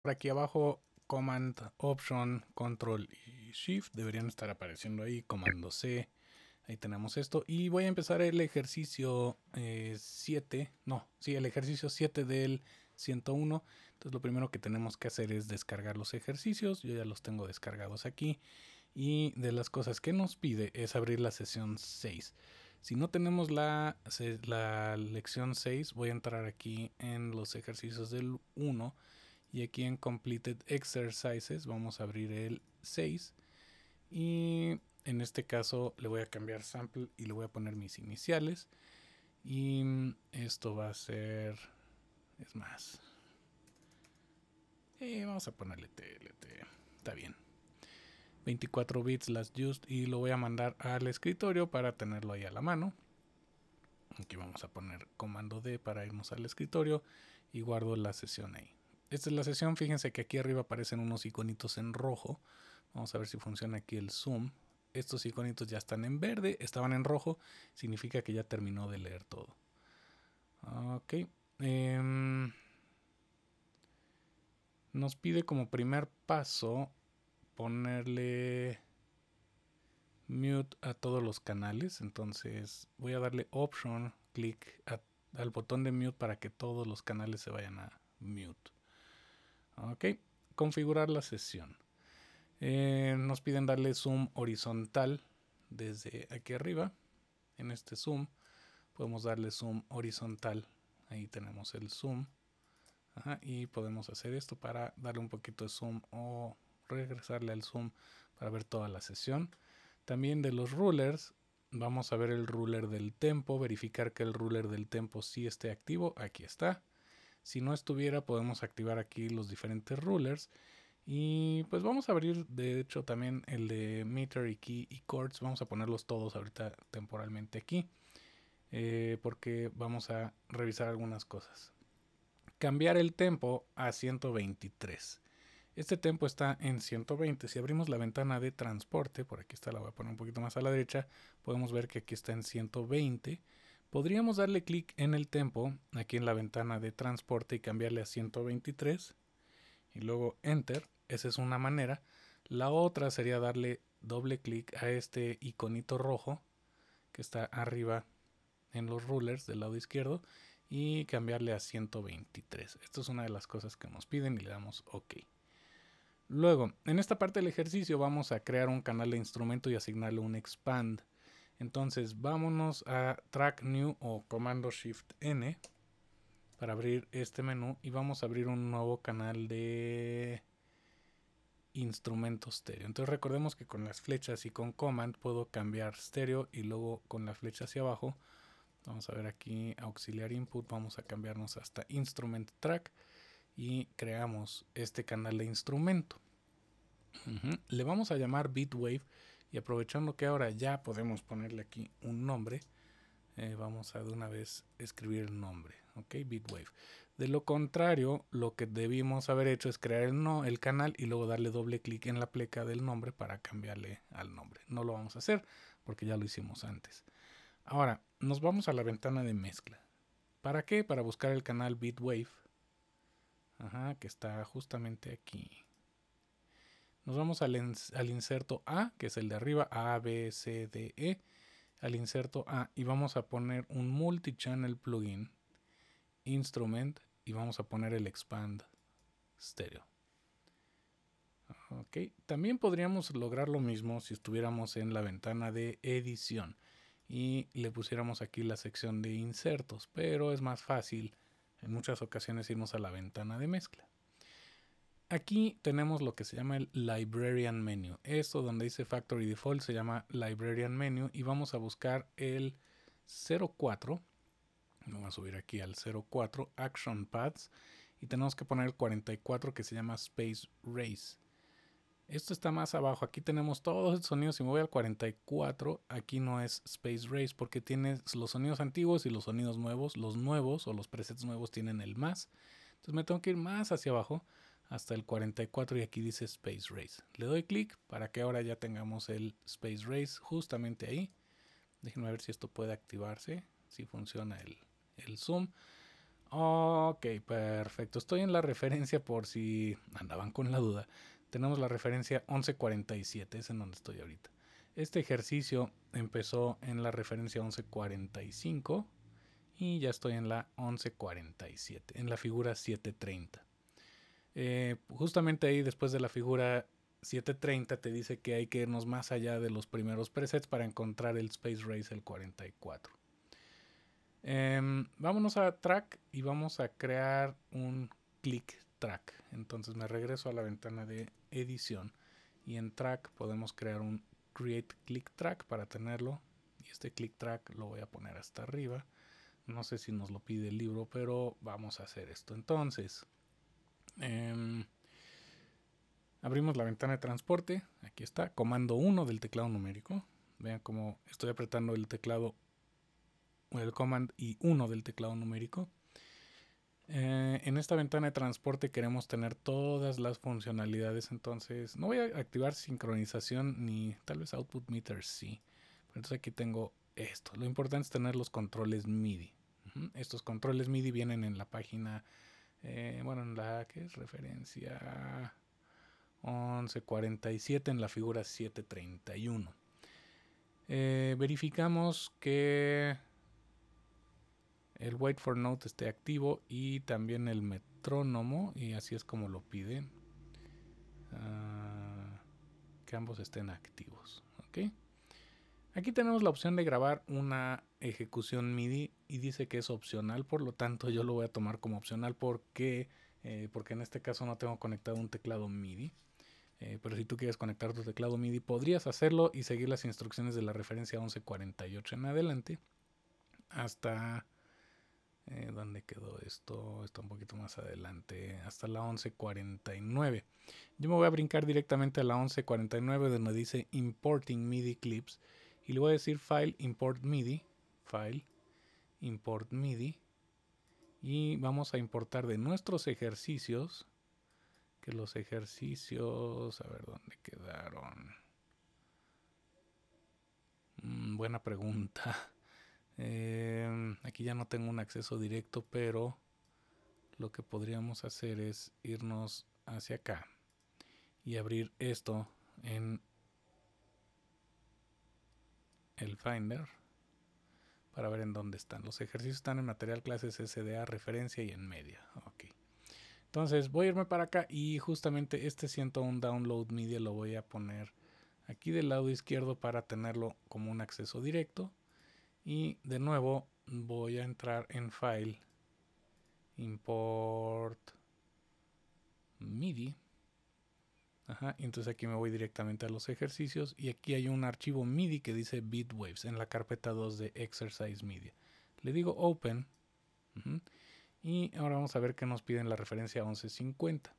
por aquí abajo Command Option Control y Shift deberían estar apareciendo ahí Comando C ahí tenemos esto y voy a empezar el ejercicio 7 eh, no sí el ejercicio 7 del 101 entonces lo primero que tenemos que hacer es descargar los ejercicios yo ya los tengo descargados aquí y de las cosas que nos pide es abrir la sesión 6 si no tenemos la, la lección 6 voy a entrar aquí en los ejercicios del 1 y aquí en Completed Exercises vamos a abrir el 6. Y en este caso le voy a cambiar sample y le voy a poner mis iniciales. Y esto va a ser... Es más. Y eh, vamos a ponerle TLT. Está bien. 24 bits las just y lo voy a mandar al escritorio para tenerlo ahí a la mano. Aquí vamos a poner comando D para irnos al escritorio y guardo la sesión ahí. Esta es la sesión. Fíjense que aquí arriba aparecen unos iconitos en rojo. Vamos a ver si funciona aquí el zoom. Estos iconitos ya están en verde, estaban en rojo. Significa que ya terminó de leer todo. Ok. Em, nos pide como primer paso ponerle mute a todos los canales. Entonces voy a darle option, clic al botón de mute para que todos los canales se vayan a mute. Ok, configurar la sesión. Eh, nos piden darle zoom horizontal desde aquí arriba. En este zoom podemos darle zoom horizontal. Ahí tenemos el zoom. y podemos hacer esto para darle un poquito de zoom o regresarle al zoom para ver toda la sesión. También de los rulers, vamos a ver el ruler del tempo, verificar que el ruler del tempo sí esté activo. Aquí está. Si no estuviera, podemos activar aquí los diferentes rulers. Y pues vamos a abrir, de hecho, también el de meter y key y chords. Vamos a ponerlos todos ahorita temporalmente aquí. Eh, porque vamos a revisar algunas cosas. Cambiar el tempo a 123. Este tempo está en 120. Si abrimos la ventana de transporte, por aquí está, la voy a poner un poquito más a la derecha, podemos ver que aquí está en 120. Podríamos darle clic en el tempo, aquí en la ventana de transporte y cambiarle a 123 y luego enter, esa es una manera. La otra sería darle doble clic a este iconito rojo que está arriba en los rulers del lado izquierdo y cambiarle a 123. Esto es una de las cosas que nos piden y le damos OK. Luego, en esta parte del ejercicio vamos a crear un canal de instrumento y asignarle un expand. Entonces vámonos a Track New o Comando Shift N para abrir este menú y vamos a abrir un nuevo canal de instrumento estéreo. Entonces recordemos que con las flechas y con Command puedo cambiar estéreo y luego con la flecha hacia abajo. Vamos a ver aquí auxiliar input, vamos a cambiarnos hasta instrument track y creamos este canal de instrumento. Le vamos a llamar Bitwave y aprovechando que ahora ya podemos ponerle aquí un nombre, eh, vamos a de una vez escribir el nombre, ¿ok? Bitwave. De lo contrario, lo que debimos haber hecho es crear el, el canal y luego darle doble clic en la pleca del nombre para cambiarle al nombre. No lo vamos a hacer porque ya lo hicimos antes. Ahora, nos vamos a la ventana de mezcla. ¿Para qué? Para buscar el canal Bitwave. Ajá, que está justamente aquí. Nos vamos al, inserto A, que es el de arriba, A, B, C, D, E, al inserto A y vamos a poner un multichannel plugin, instrument, y vamos a poner el expand stereo. Ok, también podríamos lograr lo mismo si estuviéramos en la ventana de edición y le pusiéramos aquí la sección de insertos, pero es más fácil en muchas ocasiones irnos a la ventana de mezcla. Aquí tenemos lo que se llama el Librarian Menu. Esto donde dice Factory Default se llama Librarian Menu y vamos a buscar el 04. Vamos a subir aquí al 04 Action Pads y tenemos que poner el 44 que se llama Space Race. Esto está más abajo. Aquí tenemos todos los sonidos. Si me voy al 44, aquí no es Space Race porque tienes los sonidos antiguos y los sonidos nuevos. Los nuevos o los presets nuevos tienen el más. Entonces me tengo que ir más hacia abajo hasta el 44 y aquí dice Space Race. Le doy clic para que ahora ya tengamos el Space Race justamente ahí. Déjenme ver si esto puede activarse, si funciona el, zoom. Ok, perfecto. Estoy en la referencia por si andaban con la duda. Tenemos la referencia 1147, es en donde estoy ahorita. Este ejercicio empezó en la referencia 1145 y ya estoy en la 1147, en la figura 730. Eh, justamente ahí después de la figura 730 te dice que hay que irnos más allá de los primeros presets para encontrar el Space Race el 44. Em, vámonos a track y vamos a crear un click track. Entonces me regreso a la ventana de edición y en track podemos crear un create click track para tenerlo. Y este click track lo voy a poner hasta arriba. No sé si nos lo pide el libro, pero vamos a hacer esto. Entonces, Em, abrimos la ventana de transporte. Aquí está. Comando 1 del teclado numérico. Vean cómo estoy apretando el teclado. El command y 1 del teclado numérico. Eh, en esta ventana de transporte queremos tener todas las funcionalidades, entonces no voy a activar sincronización ni tal vez output meter sí. entonces aquí tengo esto. Lo importante es tener los controles MIDI. Estos controles MIDI vienen en la página eh, bueno, en la que es referencia 1147 en la figura 731. Eh, verificamos que el wait for note esté activo y también el metrónomo y así es como lo piden. Ah, que ambos estén activos. ¿ok? Aquí tenemos la opción de grabar una ejecución MIDI y dice que es opcional, por lo tanto yo lo voy a tomar como opcional porque, eh, porque en este caso no tengo conectado un teclado MIDI. Eh, pero si tú quieres conectar tu teclado MIDI podrías hacerlo y seguir las instrucciones de la referencia 1148 en adelante hasta... Eh, ¿Dónde quedó esto? Está un poquito más adelante, hasta la 1149. Yo me voy a brincar directamente a la 1149 donde dice Importing MIDI Clips y le voy a decir file import MIDI, file import MIDI y vamos a importar de nuestros ejercicios que los ejercicios a ver dónde quedaron mm, buena pregunta em, aquí ya no tengo un acceso directo pero lo que podríamos hacer es irnos hacia acá y abrir esto en el Finder para ver en dónde están. Los ejercicios están en material clases SDA, referencia y en media. Ok. Entonces voy a irme para acá y justamente este un download media lo voy a poner aquí del lado izquierdo para tenerlo como un acceso directo. Y de nuevo voy a entrar en file import MIDI entonces aquí me voy directamente a los ejercicios y aquí hay un archivo MIDI que dice Beatwaves en la carpeta 2 de Exercise Media. Le digo Open y ahora vamos a ver qué nos piden la referencia 1150.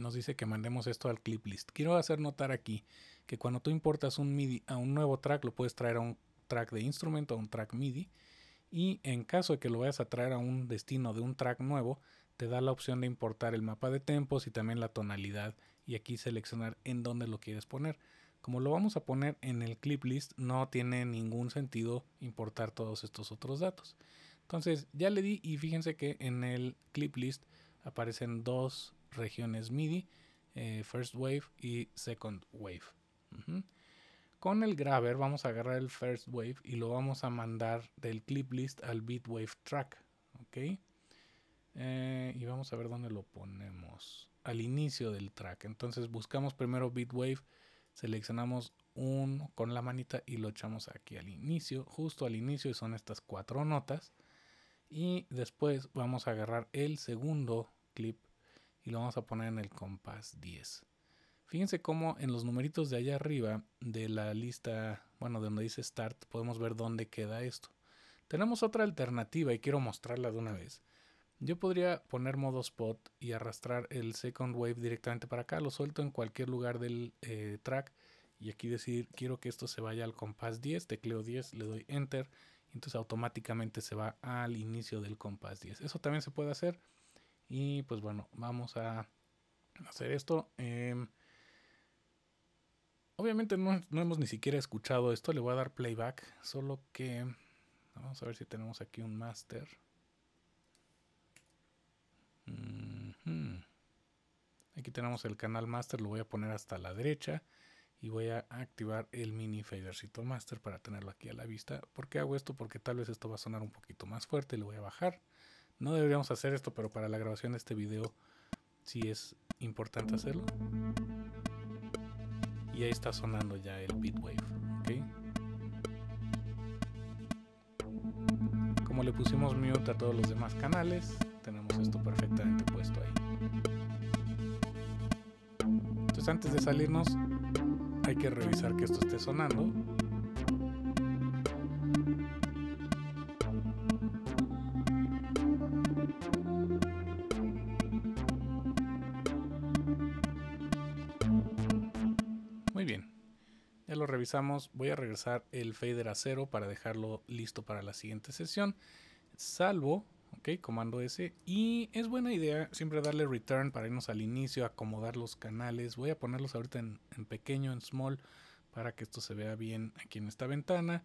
Nos dice que mandemos esto al clip list. Quiero hacer notar aquí que cuando tú importas un MIDI a un nuevo track, lo puedes traer a un track de instrumento, a un track MIDI. Y en caso de que lo vayas a traer a un destino de un track nuevo, te da la opción de importar el mapa de tempos y también la tonalidad y aquí seleccionar en dónde lo quieres poner. Como lo vamos a poner en el clip list, no tiene ningún sentido importar todos estos otros datos. Entonces ya le di y fíjense que en el clip list aparecen dos regiones MIDI, eh, First Wave y Second Wave. Con el grabber vamos a agarrar el First Wave y lo vamos a mandar del clip list al Beat Wave Track. ¿ok? Eh, y vamos a ver dónde lo ponemos. Al inicio del track. Entonces buscamos primero Bitwave. Seleccionamos uno con la manita y lo echamos aquí al inicio. Justo al inicio y son estas cuatro notas. Y después vamos a agarrar el segundo clip y lo vamos a poner en el compás 10. Fíjense cómo en los numeritos de allá arriba de la lista, bueno, donde dice Start, podemos ver dónde queda esto. Tenemos otra alternativa y quiero mostrarla de una vez. Yo podría poner modo spot y arrastrar el second wave directamente para acá. Lo suelto en cualquier lugar del eh, track y aquí decir quiero que esto se vaya al compás 10, tecleo 10, le doy enter, y entonces automáticamente se va al inicio del compás 10. Eso también se puede hacer y pues bueno, vamos a hacer esto. Em, obviamente no, no, hemos ni siquiera escuchado esto, le voy a dar playback, solo que vamos a ver si tenemos aquí un master. Aquí tenemos el canal master, lo voy a poner hasta la derecha y voy a activar el mini fadercito master para tenerlo aquí a la vista. ¿Por qué hago esto? Porque tal vez esto va a sonar un poquito más fuerte, lo voy a bajar. No deberíamos hacer esto, pero para la grabación de este video sí es importante hacerlo. Y ahí está sonando ya el beatwave, wave. Como le pusimos mute a todos los demás canales, tenemos esto perfectamente puesto ahí. Pues antes de salirnos hay que revisar que esto esté sonando. Muy bien, ya lo revisamos. Voy a regresar el fader a cero para dejarlo listo para la siguiente sesión. Salvo ¿ok? Comando S. Y es buena idea siempre darle return para irnos al inicio, acomodar los canales. Voy a ponerlos ahorita en, pequeño, en small, para que esto se vea bien aquí en esta ventana.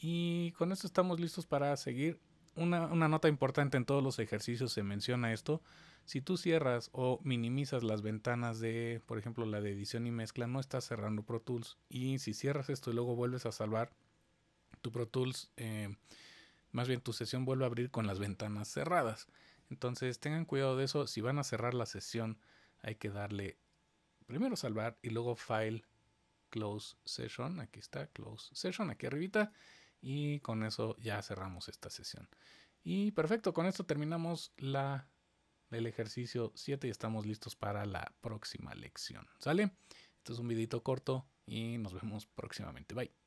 Y con esto estamos listos para seguir. Una, nota importante en todos los ejercicios se menciona esto. Si tú cierras o minimizas las ventanas de, por ejemplo, la de edición y mezcla, no estás cerrando Pro Tools. Y si cierras esto y luego vuelves a salvar, tu Pro Tools eh, más bien tu sesión vuelve a abrir con las ventanas cerradas. Entonces tengan cuidado de eso, si van a cerrar la sesión hay que darle primero salvar y luego file close session, aquí está close session, aquí arribita y con eso ya cerramos esta sesión. Y perfecto, con esto terminamos la del ejercicio 7 y estamos listos para la próxima lección. ¿Sale? esto es un videito corto y nos vemos próximamente. Bye.